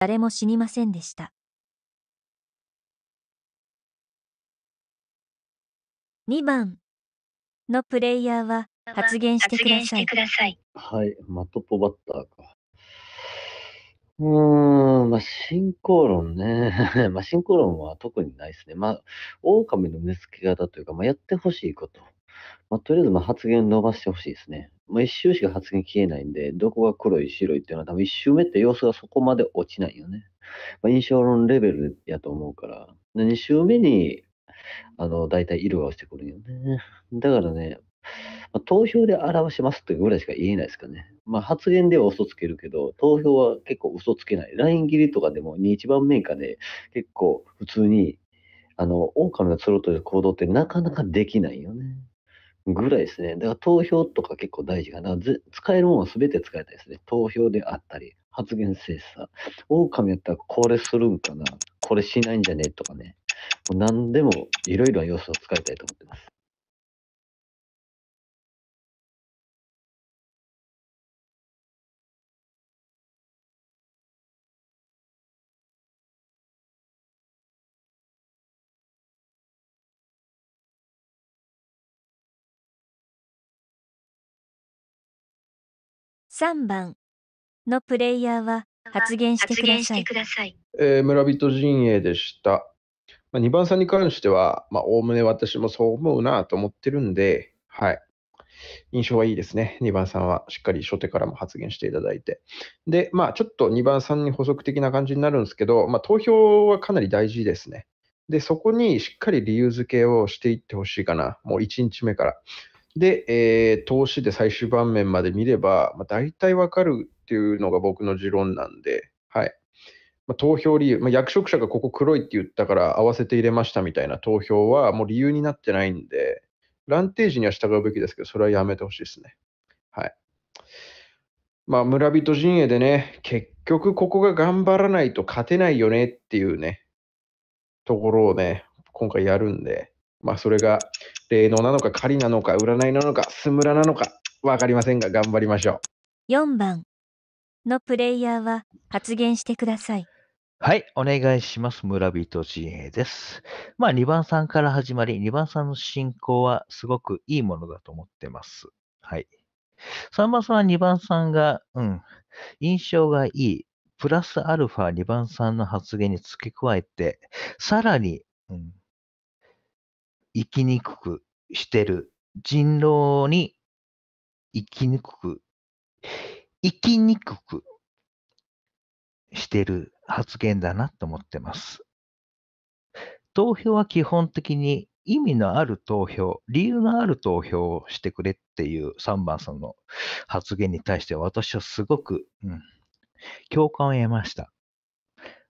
誰も死にませんでした。2番のプレイヤーは発言してください。はい、まトポバッターか。うーん、まあ、進行論ね。まあ、進行論は特にないですね。まあ、狼の目つけ方というか、まあ、やってほしいこと。まあ、とりあえず、まあ、発言伸ばしてほしいですね。まあ、一周しか発言消えないんで、どこが黒い白いっていうのは多分一周目って様子がそこまで落ちないよね。まあ、印象論レベルやと思うから、2周目に、あの、大体色が落ちてくるよね。だからね、まあ、投票で表しますってぐらいしか言えないですかね。まあ、発言では嘘つけるけど、投票は結構嘘つけない。ライン切りとかでも2、番目以下で、結構普通に、あの、狼ろうという行動ってなかなかできないよね。ぐらいですね。だから投票とか結構大事かな。使えるもの全て使いたいですね。投票であったり、発言精査。狼やったらこれするんかな、これしないんじゃねとかね。もう何でもいろいろな要素を使いたいと思ってます。3番のプレイヤーは発言してください。えー、村人陣営でした。まあ、2番さんに関しては、おおむね私もそう思うなと思ってるんで、はい。印象はいいですね。2番さんはしっかり初手からも発言していただいて。で、まあ、ちょっと2番さんに補足的な感じになるんですけど、まあ、投票はかなり大事ですね。で、そこにしっかり理由付けをしていってほしいかな。もう1日目から。で、えー、投資で最終盤面まで見れば、まあ、大体わかるっていうのが僕の持論なんで、はい。まあ、投票理由、まあ、役職者がここ黒いって言ったから合わせて入れましたみたいな投票はもう理由になってないんで、ランテージには従うべきですけど、それはやめてほしいですね。はい。まあ、村人陣営でね、結局ここが頑張らないと勝てないよねっていうね、ところをね、今回やるんで、まあ、それが霊能なのか狩りなのか占いなのかスムラなのか分かりませんが頑張りましょう4番のプレイヤーは発言してくださいはい、お願いします。村人陣営です。まあ、2番さんから始まり、2番さんの進行はすごくいいものだと思ってます。はい。3番さんは2番さんが、うん、印象がいい。プラスアルファ2番さんの発言に付け加えて、さらに、うん、生きにくくしてる。人狼に生きにくく、生きにくくしてる発言だなと思ってます。投票は基本的に意味のある投票、理由のある投票をしてくれっていう3番さんの発言に対して私はすごく、うん、共感を得ました。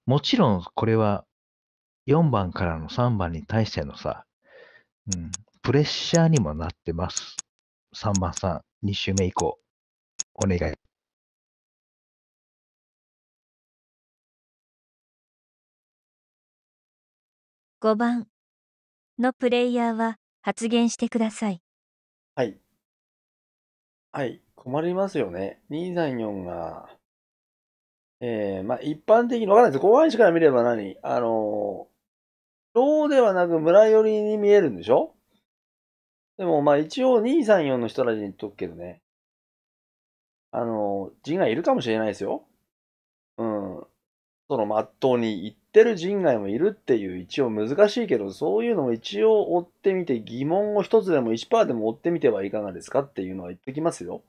もちろんこれは4番からの3番に対してのさ、うん、プレッシャーにもなってます。さんまさん、2週目以降、お願い。5番のプレイヤーは発言してください。はい。はい、困りますよね。234が、えー、まあ一般的に、わかんないです。後半しから見れば何あのーそうではなく村寄りに見えるんでしょでもまあ一応234の人たちに言っとくけどね。あの、人がいるかもしれないですよ。うん。そのまっとうに行ってる人外もいるっていう一応難しいけど、そういうのも一応追ってみて疑問を一つでも1%でも追ってみてはいかがですかっていうのは言っときますよ。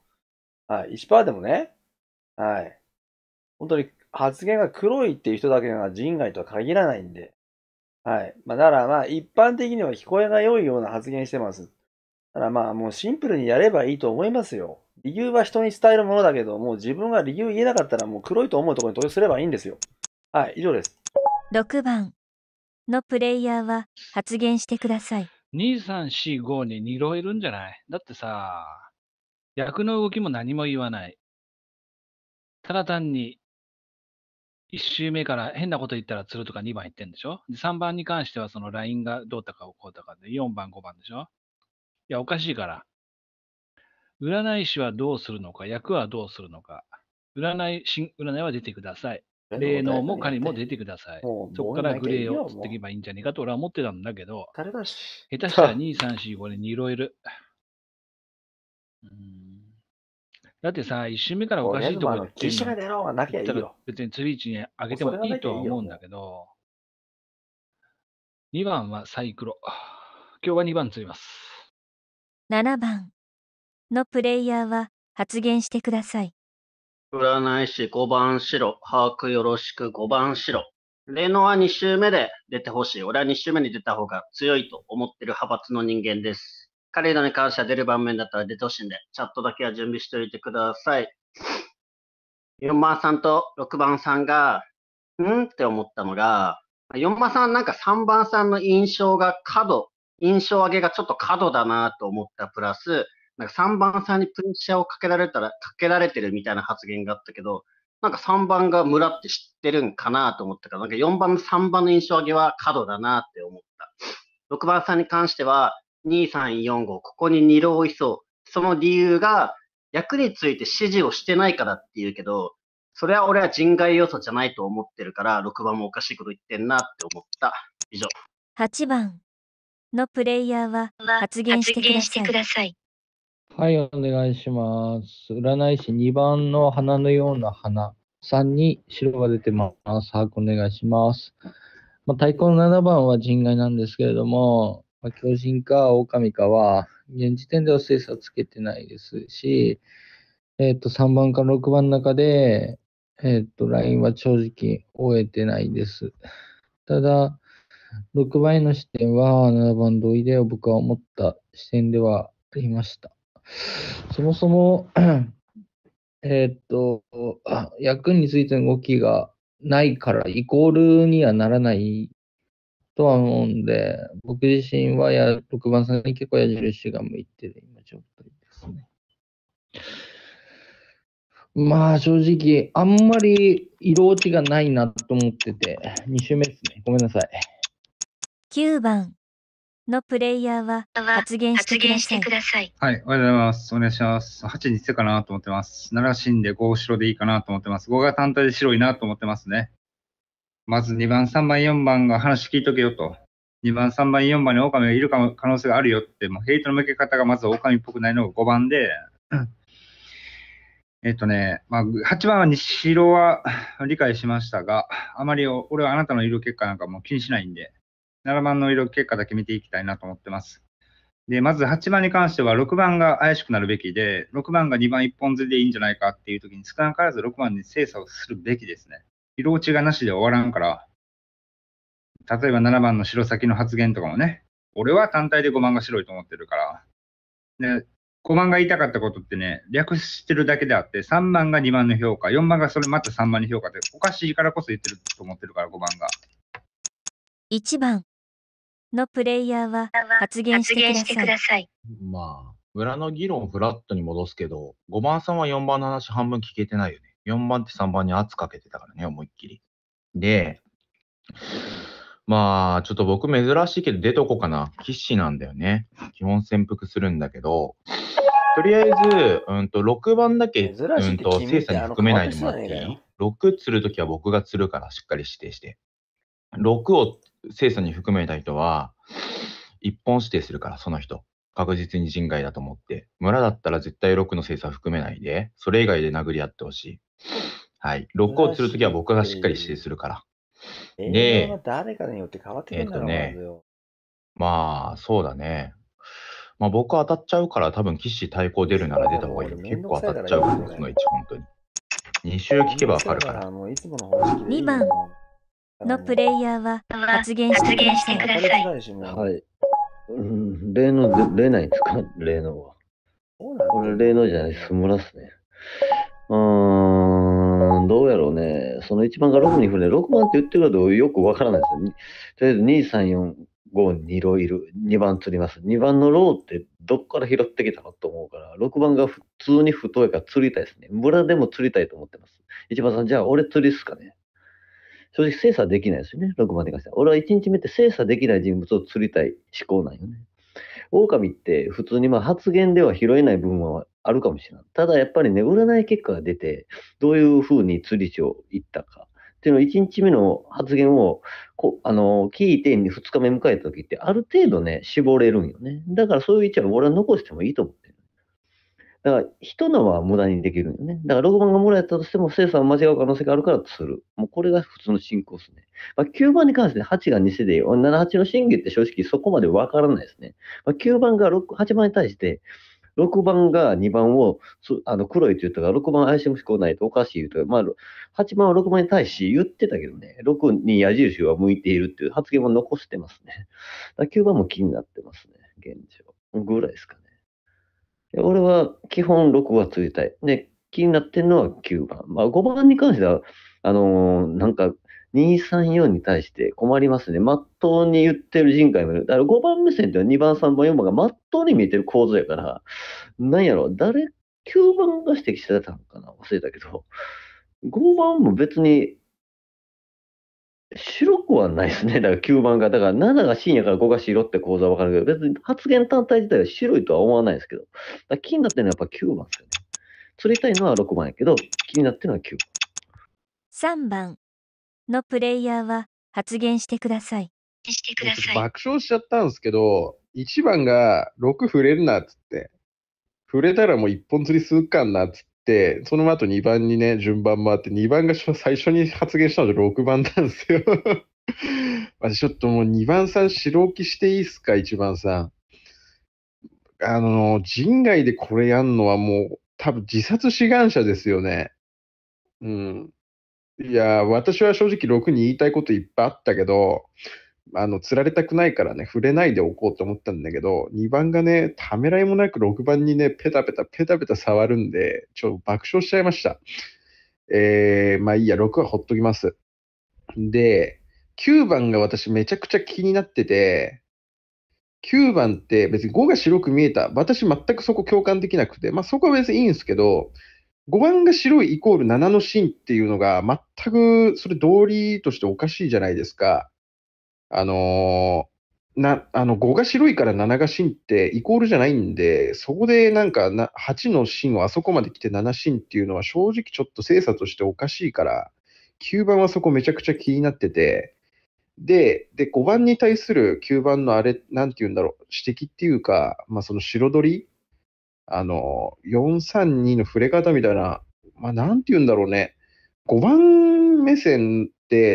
はい。1%でもね。はい。本当に発言が黒いっていう人だけが人外とは限らないんで。はい。まあ、だからまあ、一般的には聞こえが良いような発言してます。だからまあ、もうシンプルにやればいいと思いますよ。理由は人に伝えるものだけど、もう自分が理由言えなかったら、もう黒いと思うところに投票すればいいんですよ。はい、以上です。6番のプレイヤーは発言してください。2345に二郎いるんじゃないだってさ、役の動きも何も言わない。ただ単に1周目から変なこと言ったら鶴とか2番言ってんでしょで ?3 番に関してはその LINE がどうたかこうたかで4番5番でしょいや、おかしいから。占い師はどうするのか、役はどうするのか。占い、占いは出てください。霊能も仮も出てください。そこからグレーを釣っていけばいいんじゃねえかと俺は思ってたんだけど、下手したら2、3、4、5で2色いろ。うんだってさ、一周目からおかしいところって言ったら別に釣り位置に上げてもいいとは思うんだけど、2番はサイクロ。今日は2番釣ります。7番のプレイヤーは発言してください。占い師5番白、把握よろしく5番白。レノは2周目で出てほしい。俺は2周目に出た方が強いと思ってる派閥の人間です。彼らに関しては出る場面だったら出てほしいんで、チャットだけは準備しておいてください。4番さんと6番さんが、んって思ったのが、4番さんなんか3番さんの印象が過度、印象上げがちょっと過度だなと思ったプラス、なんか3番さんにプレッシャーをかけられたら、かけられてるみたいな発言があったけど、なんか3番が村って知ってるんかなと思ったから、なんか4番、3番の印象上げは過度だなって思った。6番さんに関しては、2、3、4、5、ここに二浪位いその理由が、役について指示をしてないからっていうけど、それは俺は人外要素じゃないと思ってるから、6番もおかしいこと言ってんなって思った。以上。8番のプレイヤーは発言してください。はい、お願いします。占い師2番の花のような花3に白が出てます。把握お願いします。まあ、対抗の7番は人外なんですけれども、まあ、巨人か狼かは、現時点では精査つけてないですし、えっ、と、3番か6番の中で、えっ、と、ラインは正直終えてないです。ただ、6番への視点は7番同意で僕は思った視点ではありました。そもそも えっと、役についての動きがないから、イコールにはならないとは思うんで、僕自身はや6番さんに結構矢印が向いてる今状態ですね。まあ正直、あんまり色落ちがないなと思ってて、2周目ですね。ごめんなさい。9番のプレイヤーは発言してください。はい、おはようございます。お願いします。8にせかなと思ってます。奈良んで5白でいいかなと思ってます。5が単体で白いなと思ってますね。まず2番、3番、4番が話聞いとけよと。2番、3番、4番に狼がいる可能性があるよって、もうヘイトの向け方がまず狼っぽくないのが5番で、えっとね、まあ、8番は西郎は理解しましたが、あまり俺はあなたの色結果なんかもう気にしないんで、7番の色結果だけ見ていきたいなと思ってます。で、まず8番に関しては6番が怪しくなるべきで、6番が2番1本釣りでいいんじゃないかっていう時に少なからず6番に精査をするべきですね。色落ちがなしで終わらんから、例えば7番の白先の発言とかもね、俺は単体で5番が白いと思ってるから、5番が言いたかったことってね、略してるだけであって、3番が2番の評価、4番がそれまた3番の評価っておかしいからこそ言ってると思ってるから、5番が。1番のプレイヤーは発言してください。まあ、村の議論フラットに戻すけど、5番さんは4番の話半分聞けてないよね。4番手、3番に圧かけてたからね、思いっきり。で、まあ、ちょっと僕珍しいけど出とこうかな。騎士なんだよね。基本潜伏するんだけど、とりあえず、うんと、6番だけ、うんと、精査に含めないでもらっていい ?6 釣るときは僕が釣るから、しっかり指定して。6を精査に含めた人は、一本指定するから、その人。確実に人外だと思って。村だったら絶対6の精査含めないで、それ以外で殴り合ってほしい。はい。ロックするときは僕がしっかり指定するから。で、誰かによって変わってくるんだろうえっ、とね、まあ、そうだね。まあ僕当たっちゃうから多分騎士対抗出るなら出た方がいい。結構当たっちゃうから、その1、本当に。2週聞けばわかるから。2番のプレイヤーは発言してください。はい。例の例ないですか例のは。これ例のじゃない、スモラっすね。うーん、どうやろうね。その1番が6に振るね。6番って言ってるかどうよくわからないですよ。とりあえず2、3、4、5、2ロいる。2番釣ります。2番のローってどっから拾ってきたのと思うから、6番が普通に太いから釣りたいですね。村でも釣りたいと思ってます。1番さん、じゃあ俺釣りっすかね。正直精査できないですよね。6番に関しては。俺は1日目って精査できない人物を釣りたい思考なんよね。狼って普通にまあ発言では拾えない部分はあるかもしれない。ただやっぱり眠らない結果が出て、どういうふうに釣り地を行ったか。っていうのを1日目の発言をこあの聞いて2日目迎えた時ってある程度ね絞れるんよねだからそういう位置は俺は残してもいいと思うだから、人のは無駄にできるんよね。だから、6番がもらえたとしても、生産間違う可能性があるからする。もうこれが普通の進行ですね。まあ、9番に関して8が偽で、7、8の審議って正直そこまでわからないですね。まあ、9番が6、8番に対して、6番が2番をあの黒いと言ったから、6番怪しむしかないとおかしいと言か、まあ、8番は6番に対し言ってたけどね、6に矢印は向いているっていう発言も残してますね。だ9番も気になってますね、現状。ぐらいですかね。俺は基本6は釣りたい。で、気になってんのは9番。まあ、5番に関しては、あのー、なんか、234に対して困りますね。まっとうに言ってる人海もいる。だから5番目線って2番、3番、4番がまっとうに見えてる構造やから、なんやろ、誰、9番が指摘してたのかな忘れたけど、5番も別に白くはないですね。だから9番が。だから7が深夜から5が白って構図はわかるけど、別に発言単体自体は白いとは思わないですけど、だ気になってるのはやっぱ9番ですよね。釣りたいのは6番やけど、気になってるのは9番。3番のプレイヤーは発言してください。してください爆笑しちゃったんですけど、1番が6触れるなっつって、触れたらもう一本釣りするかんなっつって。、その後2番にね、順番回って、2番が最初に発言したのが6番なんですよ私 ちょっともう2番さん、白置きしていいっすか、1番さん。あの、人外でこれやんのはもう、多分自殺志願者ですよね。うん。いや、私は正直6に言いたいこといっぱいあったけど、あの、釣られたくないからね、触れないでおこうと思ったんだけど、2番がね、ためらいもなく6番にね、ペタペタペタペタ触るんで、ちょっと爆笑しちゃいました。えー、まあいいや、6はほっときます。で、9番が私めちゃくちゃ気になってて、9番って別に5が白く見えた。私全くそこ共感できなくて、まあそこは別にいいんですけど、5番が白いイコール7のシーンっていうのが全くそれ道理としておかしいじゃないですか。あのー、な、あの、5が白いから7が芯ってイコールじゃないんで、そこでなんかな8の芯をあそこまで来て7芯っていうのは正直ちょっと精査としておかしいから、9番はそこめちゃくちゃ気になってて、で、で、5番に対する9番のあれ、なんて言うんだろう、指摘っていうか、まあその白取り、あの、432の触れ方みたいな、まあなんて言うんだろうね、5番目線、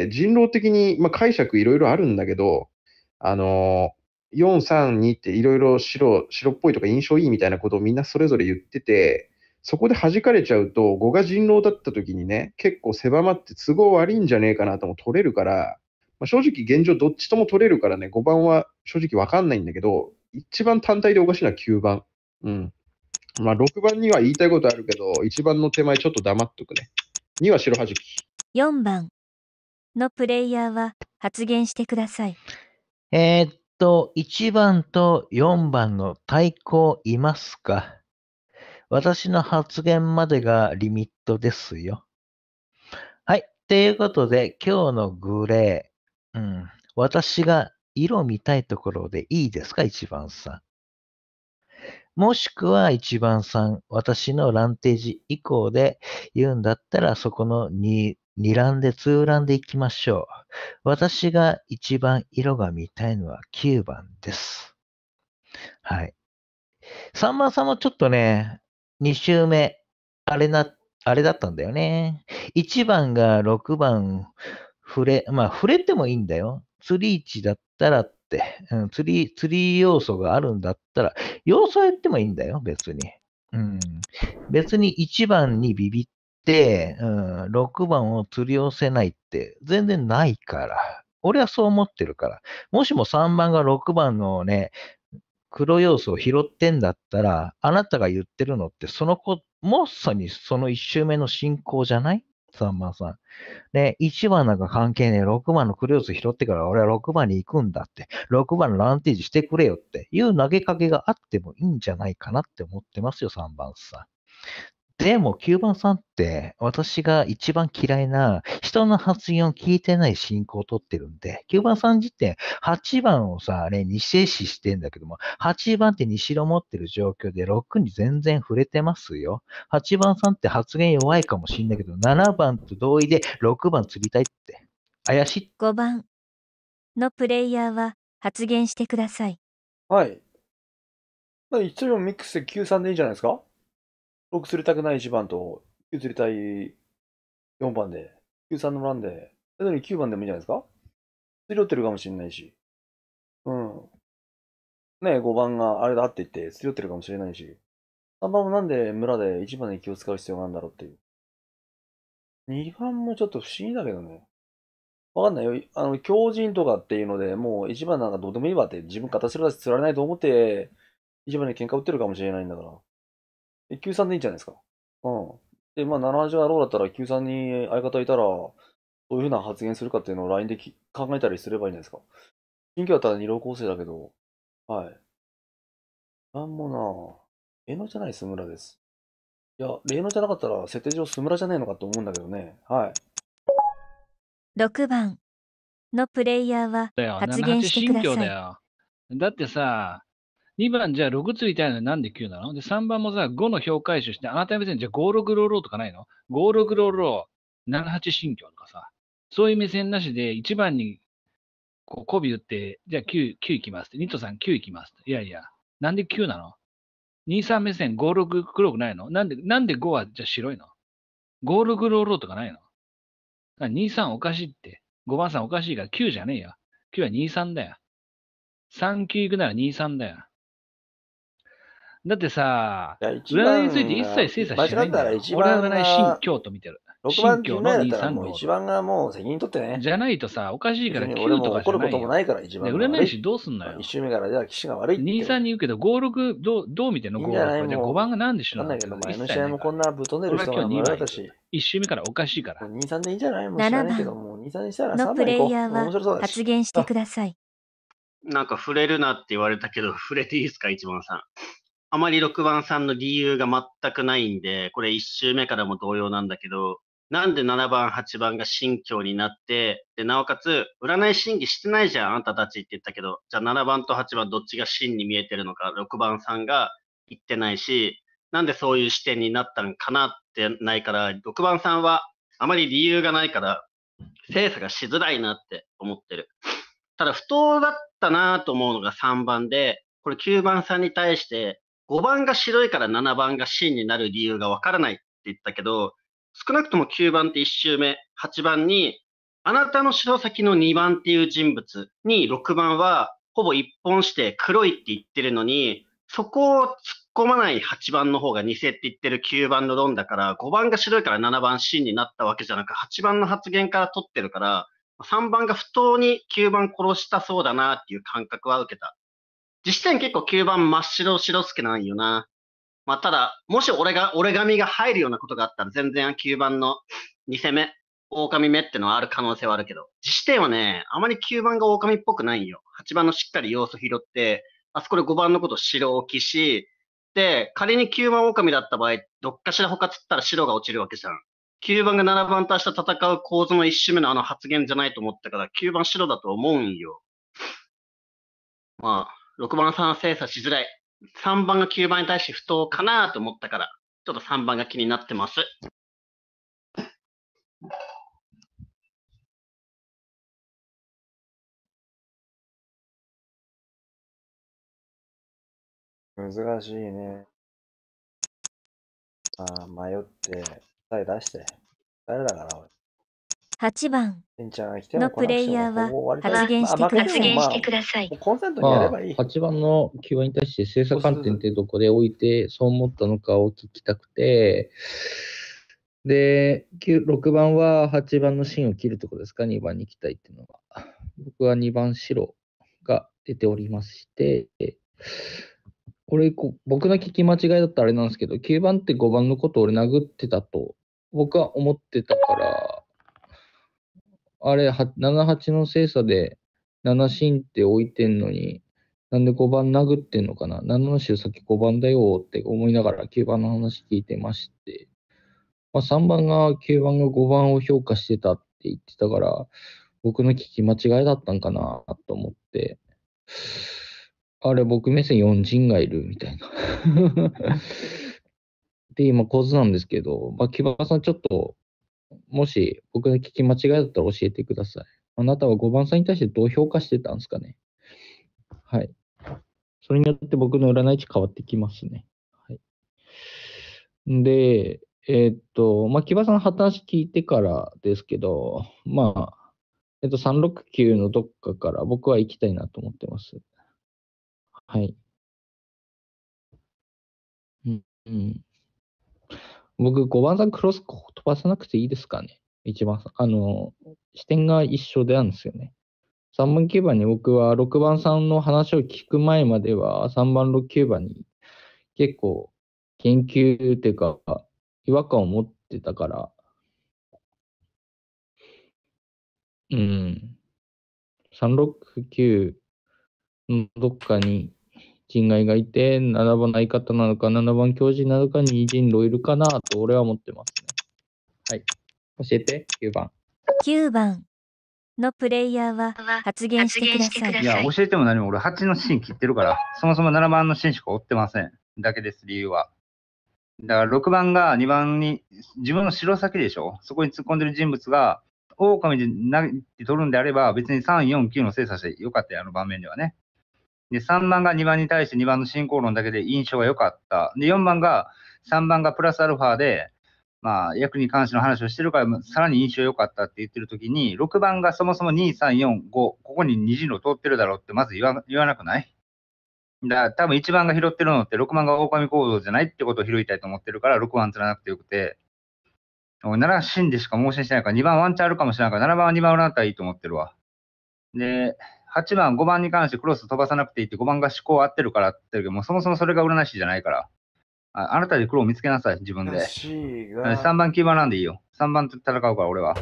人狼的に、まあ、解釈いろいろあるんだけど、あのー、432っていろいろ白、白っぽいとか印象いいみたいなことをみんなそれぞれ言ってて、そこで弾かれちゃうと、5が人狼だった時にね、結構狭まって都合悪いんじゃねえかなとも取れるから、まあ、正直現状どっちとも取れるからね、5番は正直わかんないんだけど、一番単体でおかしいのは9番。うん。まあ、6番には言いたいことあるけど、1番の手前ちょっと黙っとくね。2は白はじき。4番。のプレイヤーは発言してください。えー、っと、1番と4番の対抗いますか私の発言までがリミットですよ。はい。ということで、今日のグレー。うん。私が色見たいところでいいですか ?1 番さん。もしくは1番さん。私のランテージ以降で言うんだったら、そこの2、二覧で通覧でいきましょう。私が一番色が見たいのは9番です。はい。3番さんもちょっとね、2周目、あれな、あれだったんだよね。1番が6番、触れ、まあ触れてもいいんだよ。釣り位置だったらって、うん、釣り、釣り要素があるんだったら、要素やってもいいんだよ、別に。うん、別に1番にビビっ、うん、6番を釣り寄せないって全然ないから。俺はそう思ってるから。もしも3番が6番のね、黒要素を拾ってんだったら、あなたが言ってるのってその子、もっさにその1周目の進行じゃない ?3 番さん。ね、1番なんか関係ねえ、6番のク要素ス拾ってから俺は6番に行くんだって、6番のランテージしてくれよっていう投げかけがあってもいいんじゃないかなって思ってますよ、3番さん。でも、9番さんって、私が一番嫌いな、人の発言を聞いてない進行を取ってるんで、9番さん時点8番をさ、あれ、世視してんだけども、8番って西ろ持ってる状況で、6に全然触れてますよ。8番さんって発言弱いかもしんないけど、7番と同意で6番釣りたいって。怪しい。5番のプレイヤーは発言してください。はい。一応ミックスで9、3でいいんじゃないですか6釣りたくない1番と、9釣りたい4番で、9、3のランで、それより9番でもいいんじゃないですか釣り寄ってるかもしれないし。うん。ね5番があれだって言って釣り寄ってるかもしれないし。3番もなんで村で1番に気を使う必要があるんだろうっていう。2番もちょっと不思議だけどね。わかんないよ。あの、強人とかっていうので、もう1番なんかどうでもいいわって、自分勝たせだし釣られないと思って、1番に喧嘩売ってるかもしれないんだから。え、93でいいんじゃないですか。うん。で、まあ、7あろうだったら、93に相方いたら、どういうふうな発言するかっていうのを LINE でき考えたりすればいいんじゃないですか。新居だったら二郎構成だけど、はい。なんもなぁ。えのじゃない、スムラです。いや、例のじゃなかったら、設定上スムラじゃねえのかと思うんだけどね。はい。6番のプレイヤーは発言してください。だよ、だよ。だってさ、2番じゃあ6ついたいのになんで9なので、3番もさ、5の表回収して、あなた目線、じゃあ5、6ローローとかないの ?5、6ローロー、7、8新居とかさ、そういう目線なしで1番にこう、媚び打って、じゃあ9、9いきますって。ニとトさん9いきますって。いやいや、なんで9なの ?2、3目線5、6黒くないのなんで、なんで5はじゃあ白いの ?5、6ローローとかないの ?2、3おかしいって。5番さんおかしいから9じゃねえよ。9は2、3だよ。3、9行くなら2、3だよ。だってさ、占いについて一切精査してないんら俺は占い新京と見てる。新番の235。番がもう責任取ってね。じゃないとさ、おかしいから9とか俺も怒ることもないから、番。占い師どうすんのよ。1周目からじゃあ、騎士が悪い23に言うけど、5、6、どう、どう見てんの ?5、6。5番が何でしょうなんだけど、前の試合もこんなぶとねる人たし。1周目からおかしいから。2、3でいいんじゃないもう知らないけど、もう2、3にしたら3のプレイヤーは発言してください。なんか触れるなって言われたけど、触れていいですか、1番さん。あまり6番さんの理由が全くないんで、これ1周目からも同様なんだけど、なんで7番、8番が信教になって、で、なおかつ、占い審議してないじゃん、あんたたちって言ったけど、じゃあ7番と8番どっちが真に見えてるのか、6番さんが言ってないし、なんでそういう視点になったんかなってないから、6番さんはあまり理由がないから、精査がしづらいなって思ってる。ただ、不当だったなと思うのが3番で、これ9番さんに対して、5番が白いから7番が芯になる理由がわからないって言ったけど、少なくとも9番って1周目、8番に、あなたの白先の2番っていう人物に6番は、ほぼ一本して黒いって言ってるのに、そこを突っ込まない8番の方が偽って言ってる9番の論だから、5番が白いから7番芯になったわけじゃなく、8番の発言から取ってるから、3番が不当に9番殺したそうだなっていう感覚は受けた。実戦結構9番真っ白白すけないよな。まあ、ただ、もし俺が、俺髪が入るようなことがあったら、全然9番の2戦目、狼目ってのはある可能性はあるけど、自視点はね、あまり9番が狼っぽくないんよ。8番のしっかり要素拾って、あそこで5番のこと白置きし、で、仮に9番狼だった場合、どっかしら他つったら白が落ちるわけじゃん。9番が7番と明日戦う構図の1周目のあの発言じゃないと思ったから、9番白だと思うんよ。まあ、6番さん精査しづらい。3番が9番に対して不当かなと思ったから、ちょっと3番が気になってます。難しいね。ああ、迷って、答え出して。誰だから、俺。8番のプレイヤーは発言してください。まあ、8番の求愛に対して精査観点ってどこで置いてそう思ったのかを聞きたくて、で、6番は8番の芯を切るところですか、2番に行きたいっていうのは。僕は2番白が出ておりまして、これ僕の聞き間違いだったらあれなんですけど、9番って5番のことを俺殴ってたと、僕は思ってたから、あれ、78の精査で7進って置いてんのに、なんで5番殴ってんのかな ?7 の週先5番だよって思いながら9番の話聞いてまして、まあ、3番が9番が5番を評価してたって言ってたから、僕の聞き間違いだったんかなと思って、あれ、僕目線4人がいるみたいな で、今、構図なんですけど、まあ、木場さん、ちょっともし僕が聞き間違いだったら教えてください。あなたは5番さんに対してどう評価してたんですかねはい。それによって僕の占い値変わってきますね。はい。で、えー、っと、まあ、木場さん足聞いてからですけど、まあ、えっと、369のどっかから僕は行きたいなと思ってます。はい。うん。うん僕、5番さんクロス飛ばさなくていいですかね。一番、あの、視点が一緒であるんですよね。3番9番に僕は6番さんの話を聞く前までは3番6、9番に結構研究っていうか違和感を持ってたから、うん、369のどっかに人外がいて、7番相方なのか、7番教授なのかに人狼いるかなと俺は思ってますね。はい。教えて、9番。9番のプレイヤーは発言してください。いや、教えても何も俺8のシーン切ってるから、そもそも7番のシーンしか追ってません。だけです、理由は。だから6番が2番に、自分の城先でしょそこに突っ込んでる人物が、狼で投げて取るんであれば、別に3、4、9の精査してよかったよ、あの場面ではね。で、3番が2番に対して2番の進行論だけで印象が良かった。で、4番が、3番がプラスアルファで、まあ、役に関しての話をしてるから、さらに印象良かったって言ってる時に、6番がそもそも2、3、4、5、ここに2次の通ってるだろうってまず言わ言わなくないだ多分1番が拾ってるのって6番が狼行動じゃないってことを拾いたいと思ってるから6番釣らなくてよくて、7死んでしか申し出してないから2番ワンチャンあるかもしれないから7番は2番占ったらいいと思ってるわ。で、8番、5番に関してクロス飛ばさなくていいって、5番が思考合ってるからって言ってるけど、もそもそもそれが占い師じゃないから。ああなたで黒を見つけなさい、自分で。3番、9番なんでいいよ。3番と戦うから、俺は。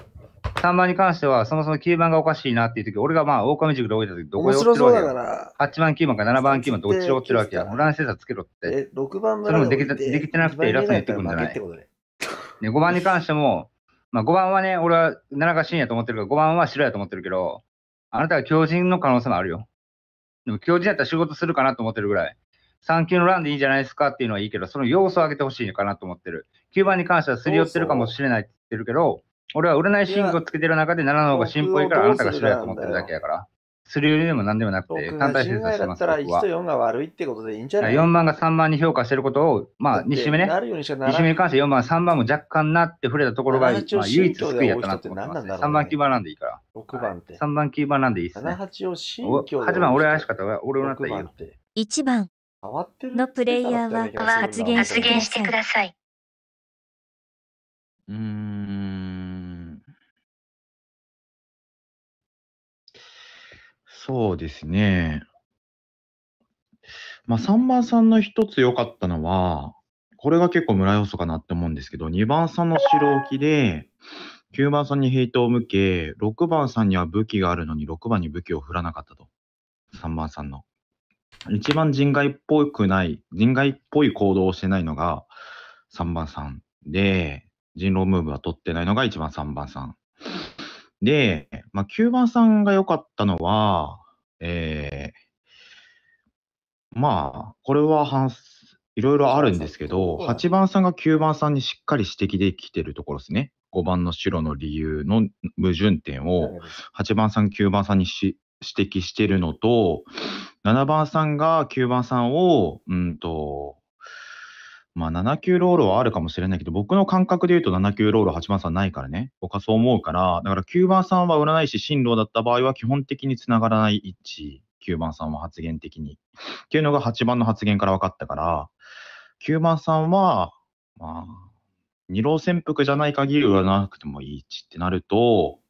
3番に関しては、そもそも9番がおかしいなっていう時、俺がまあ、狼塾で置いた時、どこで置ってるわけや。8番、9番か7番、9番、どっちを追ってるわけや。占いサーつけろって。え、6番それもできたできてなくて、偉そうに言ってくるんじゃない。ね、5番に関しても、まあ、5番はね、俺は7が真やと思ってるけど、5番は白やと思ってるけど、あなたは狂人の可能性もあるよ。でも狂人だったら仕事するかなと思ってるぐらい。3級のランでいいんじゃないですかっていうのはいいけど、その要素を上げてほしいのかなと思ってる。9番に関してはすり寄ってるかもしれないって言ってるけど、俺は占い信号つけてる中で7の方が進歩いいからあなたが白いと思ってるだけやから。すり売りでも何でもなくて、単体精査してます。僕は1と4が悪いってことでいいんじゃない ?4 番が3番に評価してることを、まあ、2周目ね。なる2週目に関して4番、3番も若干なって触れたところが、まあ、唯一救いやったなって思います、ね。3番9番なんでいいから。6番って。3番9番なんでいいっすね。8番俺怪しかったわ。俺のなったらいいよ。1番のプレイヤーは発言してください。うーん。そうですね。まあ、さんさんの一つ良かったのは、これが結構村要素かなって思うんですけど、2番さんの白置きで、9番さんにヘイトを向け、6番さんには武器があるのに6番に武器を振らなかったと。3番さんの。一番人外っぽくない、人外っぽい行動をしてないのが3番さんで、人狼ムーブは取ってないのが1番3番さん。で、まあ、9番さんが良かったのは、えー、まあ、これは反いろいろあるんですけど、8番さんが9番さんにしっかり指摘できてるところですね。5番の白の理由の矛盾点を8番さん、9番さんに指摘してるのと、7番さんが9番さんを、うんと、まあ、7級ロールはあるかもしれないけど、僕の感覚で言うと7級ロール8番さんないからね。僕はそう思うから、だから9番さんは占い師、進路だった場合は基本的に繋がらない位置。9番さんは発言的に。っていうのが8番の発言から分かったから、9番さんは、まあ、二郎潜伏じゃない限り占わなくてもいい位置ってなると、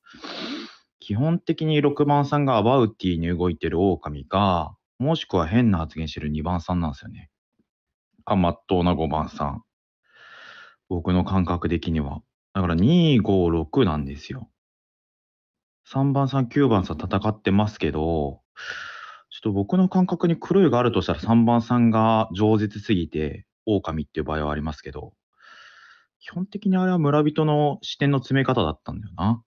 基本的に6番さんがアバウティに動いてる狼か、もしくは変な発言してる2番さんなんですよね。がまっとうな5番さん。僕の感覚的には。だから2、5、6なんですよ。3番さん、9番さん戦ってますけど、ちょっと僕の感覚に狂いがあるとしたら3番さんが饒舌すぎて、狼っていう場合はありますけど、基本的にあれは村人の視点の詰め方だったんだよな。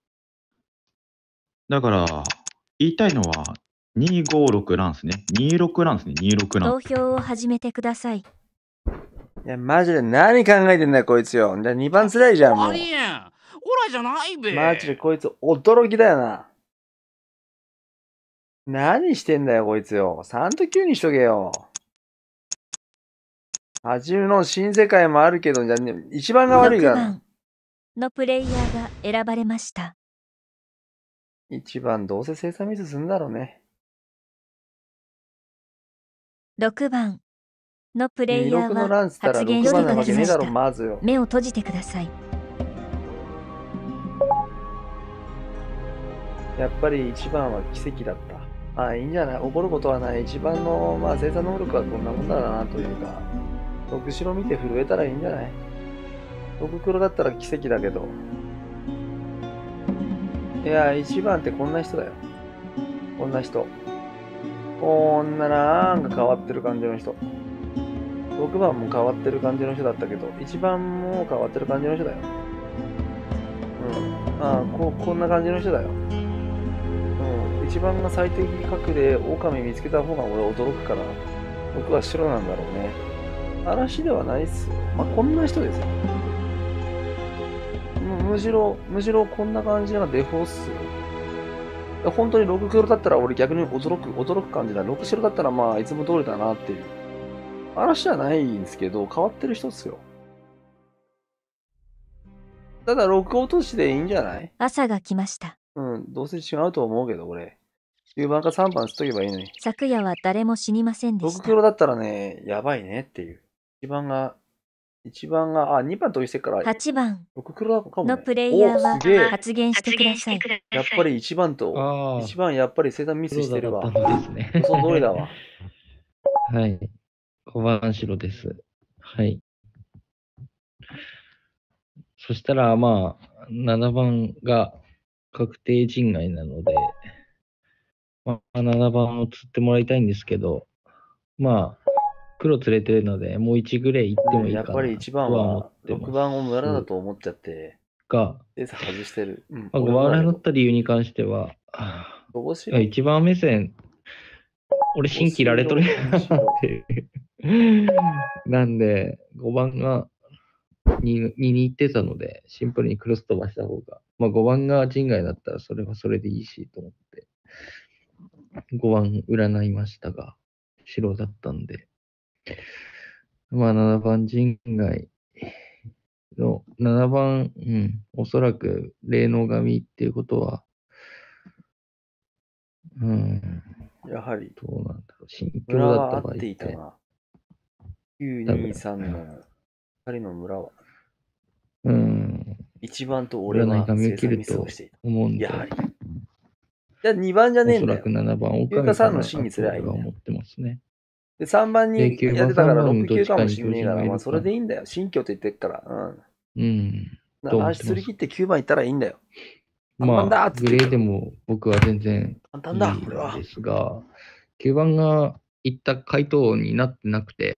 だから、言いたいのは、256なんですね。26なんですね。26なん。投票を始めてください。いや、マジで何考えてんだよ、こいつよ。じゃ2番辛いじゃん、もう。オラじゃないべ。マジでこいつ驚きだよな。何してんだよ、こいつよ。3と9にしとけよ。アジの新世界もあるけど、じゃ、ね、一番が悪いから。のプレイヤーが選ばれました。一番、どうせ生産ミスすんだろうね。6番、のプレイヤーは発言してくました。目を閉じてください。やっぱり一番は奇跡だった。ああ、いいんじゃない怒ることはない。一番の、まあ、生産能力はこんなもんだなというか、毒白見て震えたらいいんじゃない毒黒だったら奇跡だけど。いや、一番ってこんな人だよ。こんな人。こんななんか変わってる感じの人。6番も変わってる感じの人だったけど、1番も変わってる感じの人だよ。うん。ああ、ここんな感じの人だよ。うん。1番が最適格で狼見つけた方が俺驚くから、僕は白なんだろうね。嵐ではないっすよ。まあ、こんな人ですよ。むしろ、むしろこんな感じがデフォーっすよ。本当に6黒だったら俺逆に驚く、驚く感じだ。6白だったらまあいつも通りだなっていう。嵐じゃないんですけど、変わってる人っすよ。ただ、録音としていいんじゃない朝が来ました。うん、どうせ違うと思うけど、俺。10番か3番しとけばいいのに。昨夜は誰も死にませんでした。だったらね、やばいねっていう。1番が、1番が、あ、2番と一緒から、8番6黒だかも、ね。のプレイヤーは発言してください。やっぱり1番と、1番やっぱり生産ミスしてるわ。そうだったんですね。その通りだわ。はい。小判城です。はい。そしたら、まあ、7番が確定陣外なので、まあ、7番を釣ってもらいたいんですけど、まあ、黒釣れてるので、もう1グレーいってもいいかなやっぱり1番は6番を無駄だと思っちゃって。が、エサ外してる。うん、まあ、5番裏乗った理由に関しては、1番目線、俺、新規られとるやんっていう。なんで、5番が2に行ってたので、シンプルにクロス飛ばした方が、まあ、5番が陣外だったらそれはそれでいいしと思って、5番占いましたが、白だったんで、まあ、7番陣外の、7番、うん、おそらく霊能神っていうことは、うん、やはり、どうなんだろう、心境だった場合って。923の2人の村は、うん。1番と俺は痛みを切ると思うんだやはり。じゃあ2番じゃねえんだよ。おそらく7番、岡部さんの真にすりゃいいだ思ってますね。で、3番にやってたから6、9かもしんねえから、まあそれでいいんだよ。新居って言ってるから。うん。うん。話すり切って9番行ったらいいんだよ。まあ、グレーでも僕は全然簡単だ、ですが、9番が言った回答になってなくて、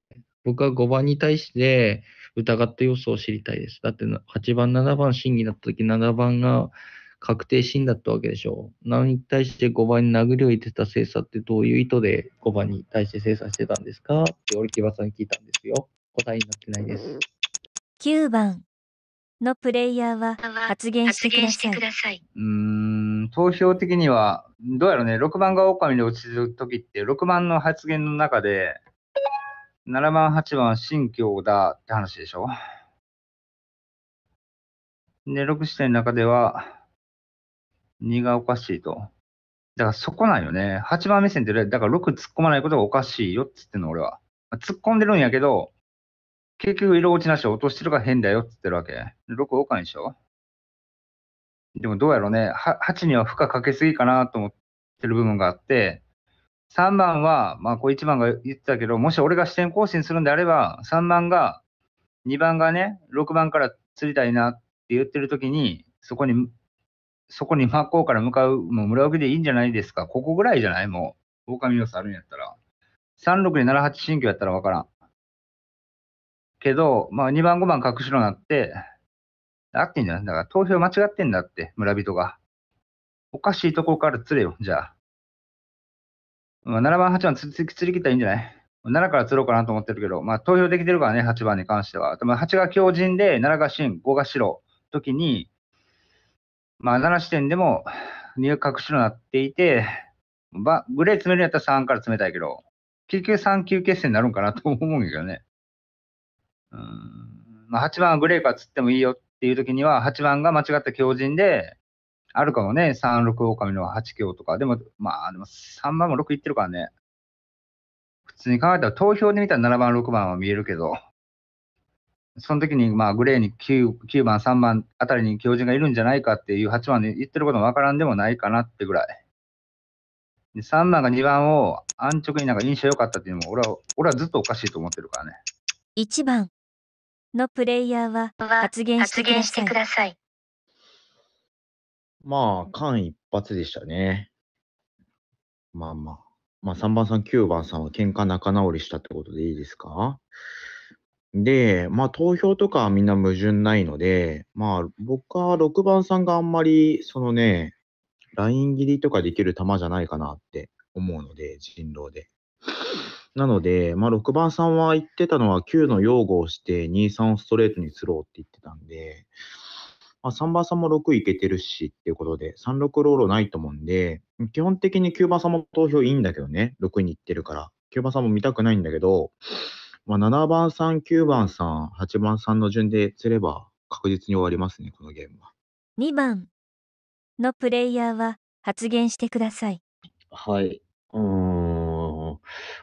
僕は5番に対して疑った要素を知りたいです。だって8番、7番審議だった時、7番が確定審だったわけでしょう。何に対して5番に殴りを入れてた精査ってどういう意図で5番に対して精査してたんですかってリ木場さんに聞いたんですよ。答えになってないです。9番のプレイヤーは発言してください。さいうーん、投票的には、どうやろうね、6番が狼に落ちるときって、6番の発言の中で、7番、8番、新教だって話でしょ。で、6視点の中では、2がおかしいと。だからそこなんよね。8番目線って、だから6突っ込まないことがおかしいよっつってんの、俺は。突っ込んでるんやけど、結局色落ちなし落としてるから変だよっつってるわけ。6おかんでしょでもどうやろうね。8には負荷かけすぎかなと思ってる部分があって、3番は、まあ、こう1番が言ってたけど、もし俺が視点更新するんであれば、3番が、2番がね、6番から釣りたいなって言ってる時に、そこに、そこに真っ向から向かう、もう村置きでいいんじゃないですか。ここぐらいじゃないもう、狼要素あるんやったら。36に78新居やったらわからん。けど、まあ、2番5番隠しろなって、あってんじゃないだから投票間違ってんだって、村人が。おかしいとこから釣れよ、じゃあ。まあ、7番、8番釣り切ったらいいんじゃない7から釣ろうかなと思ってるけど、まあ、投票できてるからね、8番に関しては。でも8が強靭で、7が真、5が白時に、まあ、7視点でも入閣白になっていて、グレー詰めるんやったら3から詰めたいけど、結局3級決戦になるんかなと思うんやけどね。うん。まあ、8番はグレーから釣ってもいいよっていう時には、8番が間違った強靭で、あるかもね、3、6、狼の8強とか。でも、まあ、でも3番も6いってるからね。普通に考えたら、投票で見たら7番、6番は見えるけど、その時に、まあ、グレーに 9, 九番、3番あたりに教人がいるんじゃないかっていう8番で言ってることもわからんでもないかなってぐらい。で、3番が2番を安直になんか印象良かったっていうのも、俺は、俺はずっとおかしいと思ってるからね。1番のプレイヤーは発言してください。まあ、間一髪でしたね。まあまあ。まあ、3番さん、9番さんは喧嘩仲直りしたってことでいいですかで、まあ、投票とかはみんな矛盾ないので、まあ、僕は6番さんがあんまり、そのね、ライン切りとかできる球じゃないかなって思うので、人狼で。なので、まあ、6番さんは言ってたのは9の擁護をして2、3をストレートに釣ろうって言ってたんで、まあ、3番さんも6いけてるしっていうことで、3、6ロールないと思うんで、基本的に9番さんも投票いいんだけどね、6位にいってるから。9番さんも見たくないんだけど、まあ、7番さん、9番さん、8番さんの順で釣れば確実に終わりますね、このゲームは。2番のプレイヤーは発言してください。はい。うん。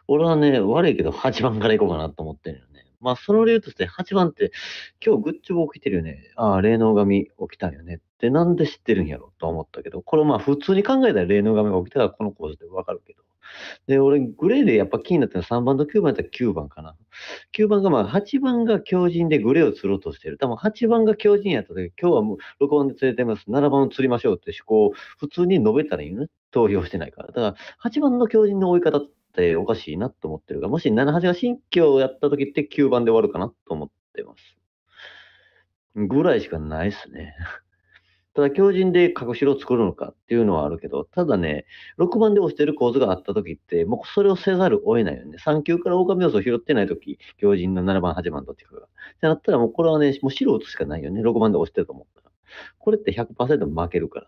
俺はね、悪いけど8番から行こうかなと思ってるよね。まあ、その理由として8番って、今日グッチョブ起きてるよね。ああ、霊能神起きたんよね。ってなんで知ってるんやろと思ったけど、これまあ普通に考えたら霊能神が起きたらこの構図でわかるけど。で、俺、グレーでやっぱ気になったのは3番と9番だったら9番かな。9番がまあ8番が強人でグレーを釣ろうとしてる。多分8番が強人やったら、今日はもう6番で釣れてます。7番を釣りましょうって思考を普通に述べたらいいよね。投票してないから。だから8番の強人の追い方って、ておかしいなと思ってるが、もし7、8が新居をやった時って9番で終わるかなと思ってます。ぐらいしかないですね。ただ、強靭で角白を作るのかっていうのはあるけど、ただね、6番で押してる構図があった時って、もうそれをせざるを得ないよね。3級から狼要素を拾ってない時、強靭の7番、8番どっちかが。ってなったらもうこれはね、もう白打つしかないよね。6番で押してると思ったら。これって100%負けるから。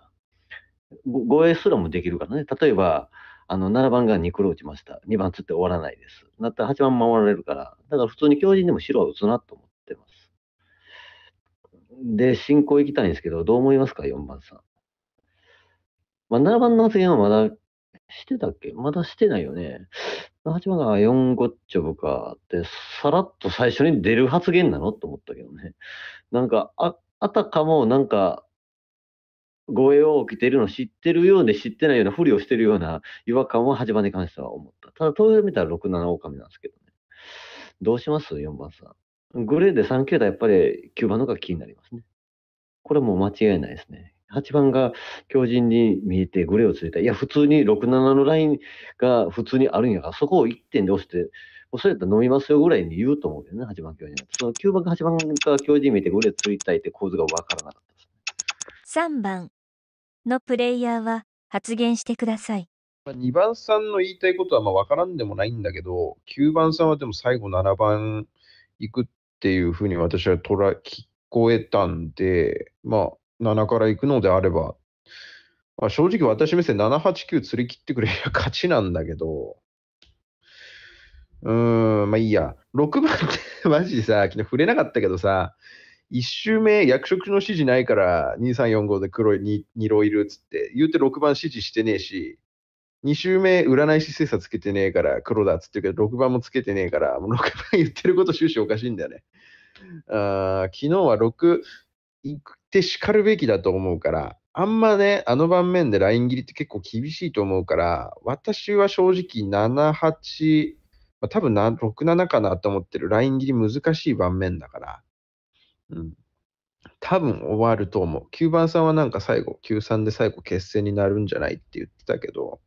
護衛すらもできるからね。例えば、あの、7番が2黒打ちました。2番つって終わらないです。なったら8番守られるから、だから普通に強靭でも白は打つなと思ってます。で、進行行きたいんですけど、どう思いますか、4番さん。まあ、7番の発言はまだしてたっけまだしてないよね。8番が4ゴッチョブかって、さらっと最初に出る発言なのと思ったけどね。なんか、あ、あたかもなんか、護衛を受けているのを知ってるようで知ってないようなふりをしてるような違和感を8番に関しては思った。ただ、東洋見たら6、7狼なんですけどね。どうします ?4 番さん。グレーで3球だ。やっぱり9番のが気になりますね。これも間違いないですね。8番が強靭に見えてグレーをついた。いや、普通に6、7のラインが普通にあるんやから、そこを1点で押して、恐れたら飲みますよぐらいに言うと思うけどね、8番強靭。その9番か8番が強靭見えてグレーついたいって構図がわからなかったです、ね。3番。のプレイヤーは発言してください。2番さんの言いたいことはまあ分からんでもないんだけど、9番さんはでも最後7番行くっていうふうに私は捉え、聞こえたんで、まあ7から行くのであれば、まあ、正直私目線7、8、9釣り切ってくれりゃ 勝ちなんだけど、うーん、まあいいや。6番って マジでさ、昨日触れなかったけどさ、1周目、役職の指示ないから、2345で黒い 2, 色いるっつって、言うて6番指示してねえし、2周目、占い師精査つけてねえから黒だっつってるけど、6番もつけてねえから、もう6番言ってること終始おかしいんだよね。あ昨日は6行ってしかるべきだと思うから、あんまね、あの盤面でライン切りって結構厳しいと思うから、私は正直7、8、まあ、多分6、7かなと思ってる。ライン切り難しい盤面だから。多分終わると思う。9番さんはなんか最後、93で最後決戦になるんじゃないって言ってたけど、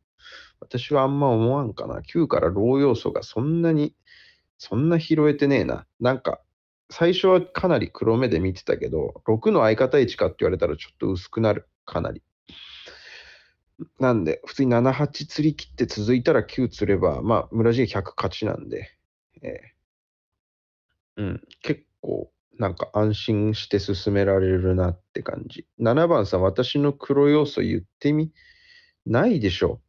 私はあんま思わんかな。9からロー要素がそんなに、そんな拾えてねえな。なんか、最初はかなり黒目で見てたけど、6の相方位置かって言われたらちょっと薄くなる。かなり。なんで、普通に7、8釣り切って続いたら9釣れば、まあ、村重100勝ちなんで、えー、うん、結構なんか安心して進められるなって感じ。7番さん、私の黒要素言ってみないでしょ。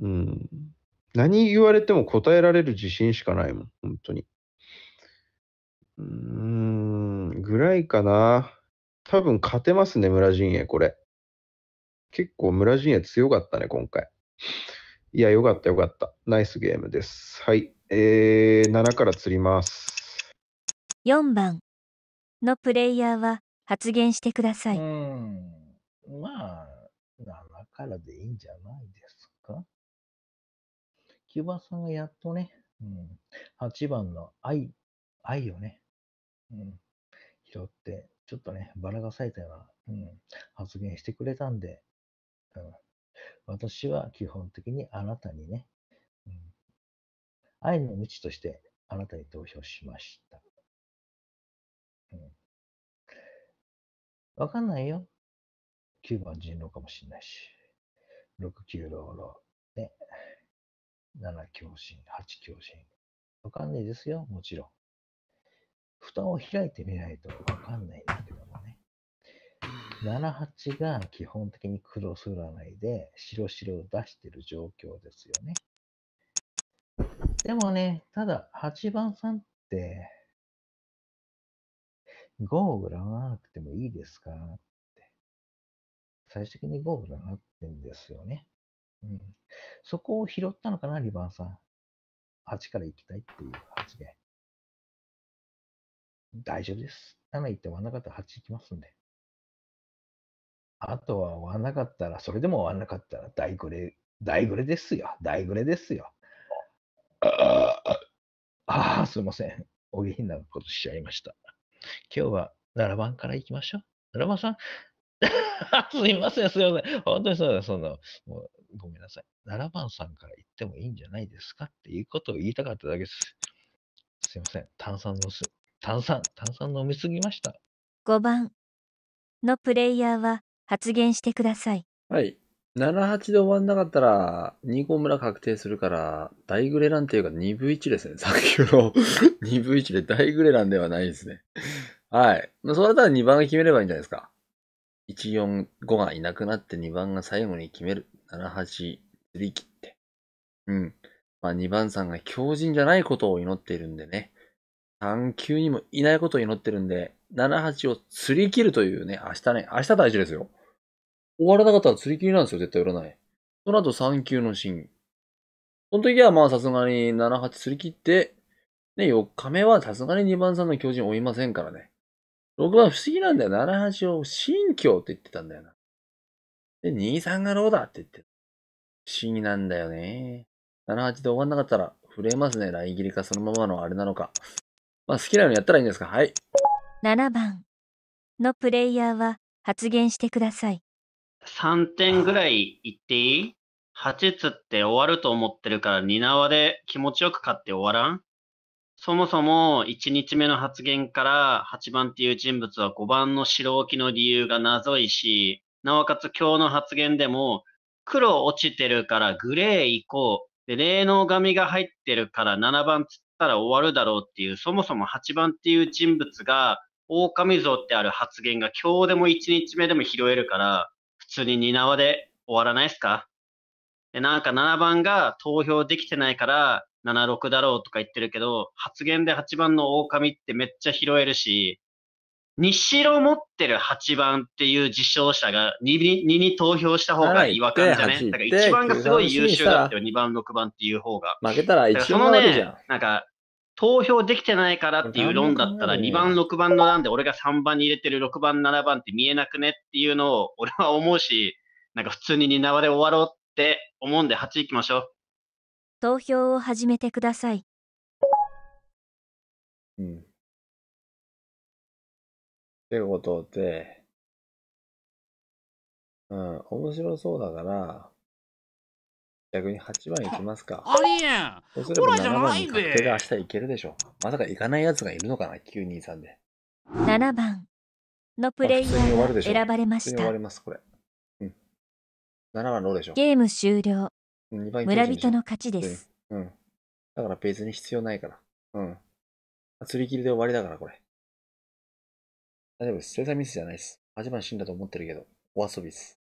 うん。何言われても答えられる自信しかないもん、本当に。うーん、ぐらいかな。多分勝てますね、村陣営、これ。結構村陣営強かったね、今回。いや、よかったよかった。ナイスゲームです。はい。えー、7から釣ります。4番のプレイヤーは発言してください。うん。まあ、7からでいいんじゃないですか。9番さんがやっとね、うん、8番の愛、愛をね、うん、拾って、ちょっとね、バラが咲いたような、うん、発言してくれたんで、うん、私は基本的にあなたにね、うん、愛の無知としてあなたに投票しました。わかんないよ。9番人狼かもしんないし。6、9、ロ6ロね。7、強心。8、強心。わかんないですよ。もちろん。蓋を開いてみないとわかんないんだけどもね。7、8が基本的に黒すらないで白白を出してる状況ですよね。でもね、ただ8番さんって5を占わなくてもいいですかって。最終的に5を占ってんですよね。うん。そこを拾ったのかな、リバーさん。8から行きたいっていう発言。大丈夫です。7行って終わんなかったら8行きますんで。あとは終わんなかったら、それでも終わんなかったら大グレ、大グレですよ。大グレですよ。ああ、すいません。お下品なことしちゃいました。今日は7番から行きましょう。7番さん すいません、すいません。本当にそうだ、その、もうごめんなさい。7番さんから行ってもいいんじゃないですかっていうことを言いたかっただけです。すいません。炭酸のす、炭酸、炭酸飲みすぎました。5番のプレイヤーは発言してください。はい。78で終わんなかったら、2号村確定するから、大グレランっていうか2分1ですね。さっきの2分1で大グレランではないですね。はい。そうだったら2番が決めればいいんじゃないですか。1、4、5がいなくなって2番が最後に決める。7、8、釣り切って。うん。まあ2番さんが強靭じゃないことを祈っているんでね。3級にもいないことを祈ってるんで、7、8を釣り切るというね、明日ね、明日大事ですよ。終わらなかったら釣り切りなんですよ、絶対らない。その後3級のシーン。その時はまあさすがに7、8釣り切って、ね、4日目はさすがに2番さんの巨人追いませんからね。6番不思議なんだよ。7、8を新教って言ってたんだよな。で、2、3がローだって言って不思議なんだよね。7、8で終わんなかったら震えますね。ライン切りかそのままのあれなのか。まあ好きなようにやったらいいんですか。はい。7番のプレイヤーは発言してください。3点ぐらい言っていい ?8 つって終わると思ってるから2縄で気持ちよく勝って終わらんそもそも1日目の発言から8番っていう人物は5番の白置きの理由が謎いし、なおかつ今日の発言でも黒落ちてるからグレー行こう。で、霊能紙が入ってるから7番つったら終わるだろうっていう、そもそも8番っていう人物が狼像ってある発言が今日でも1日目でも拾えるから、普通に2縄で終わらないですかで、なんか7番が投票できてないから76だろうとか言ってるけど、発言で8番の狼ってめっちゃ拾えるし、に白持ってる8番っていう受賞者が 2, 2に投票した方が違和感じゃねだから1番がすごい優秀だってよ、2番、6番っていう方が。負けたら1番いじゃん。そのね、なんか投票できてないからっていう論だったら、2番、6番の欄で俺が3番に入れてる6番、7番って見えなくねっていうのを俺は思うし、なんか普通に担われ終わろうって思うんで8行きましょう。投票を始めてください。うん。ってことで、うん、面白そうだから、逆に8番いきますか。ありえんそれば7番に確定で明日いけるでしょ。まさか行かないやつがいるのかな、923で。7番のプレイヤーが選ばれました。終わります、これ。うん。7番どうでしょ。う。ゲーム終了。村人の勝ちです。うん。だから別に必要ないから。うん。釣り切りで終わりだから、これ。大丈夫です。セザミスじゃないです。8番死んだと思ってるけど、お遊びです。